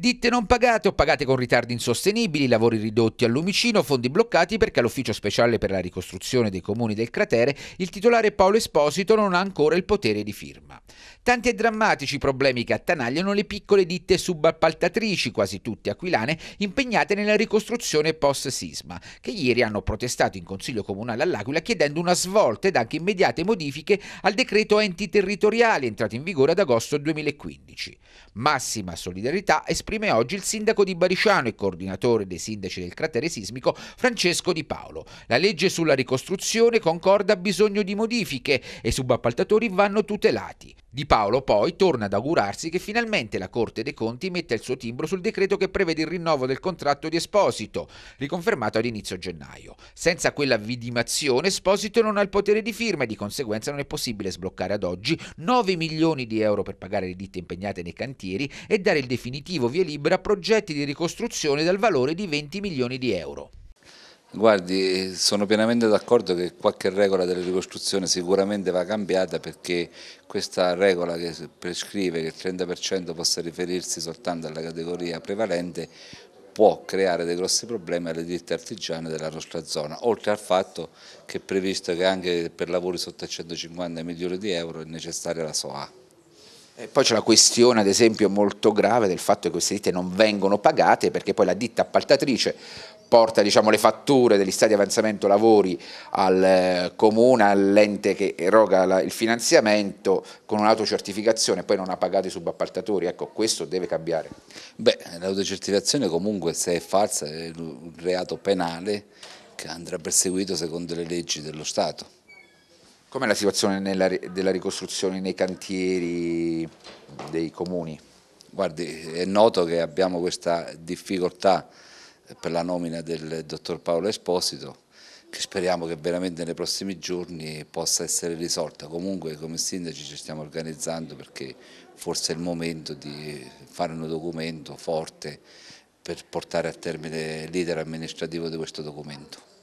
Ditte non pagate o pagate con ritardi insostenibili, lavori ridotti al lumicino, fondi bloccati perché all'Ufficio Speciale per la ricostruzione dei comuni del cratere il titolare Paolo Esposito non ha ancora il potere di firma. Tanti e drammatici problemi che attanagliano le piccole ditte subappaltatrici, quasi tutte aquilane, impegnate nella ricostruzione post-sisma, che ieri hanno protestato in Consiglio Comunale all'Aquila chiedendo una svolta ed anche immediate modifiche al decreto enti territoriali entrato in vigore ad agosto 2015. Massima solidarietà esprime oggi il sindaco di Bariciano e coordinatore dei sindaci del cratere sismico Francesco Di Paolo. La legge sulla ricostruzione concorda bisogno di modifiche e i subappaltatori vanno tutelati. Di Paolo poi torna ad augurarsi che finalmente la Corte dei Conti metta il suo timbro sul decreto che prevede il rinnovo del contratto di Esposito, riconfermato ad inizio gennaio. Senza quella vidimazione Esposito non ha il potere di firma e di conseguenza non è possibile sbloccare ad oggi 9 milioni di euro per pagare le ditte impegnate nei cantieri e dare il definitivo via libera a progetti di ricostruzione dal valore di 20 milioni di euro. Guardi, sono pienamente d'accordo che qualche regola della ricostruzione sicuramente va cambiata perché questa regola che prescrive che il 30% possa riferirsi soltanto alla categoria prevalente può creare dei grossi problemi alle ditte artigiane della nostra zona, oltre al fatto che è previsto che anche per lavori sotto i 150 milioni di euro è necessaria la SOA. E poi c'è la questione ad esempio molto grave del fatto che queste ditte non vengono pagate perché poi la ditta appaltatrice porta diciamo, le fatture degli stati di avanzamento lavori al eh, comune, all'ente che eroga la, il finanziamento con un'autocertificazione e poi non ha pagato i subappaltatori, ecco questo deve cambiare. Beh, l'autocertificazione comunque se è falsa è un reato penale che andrà perseguito secondo le leggi dello Stato. Com'è la situazione nella, della ricostruzione nei cantieri dei comuni? Guardi, è noto che abbiamo questa difficoltà per la nomina del dottor Paolo Esposito che speriamo che veramente nei prossimi giorni possa essere risolta. Comunque come sindaci ci stiamo organizzando perché forse è il momento di fare un documento forte per portare a termine l'iter amministrativo di questo documento.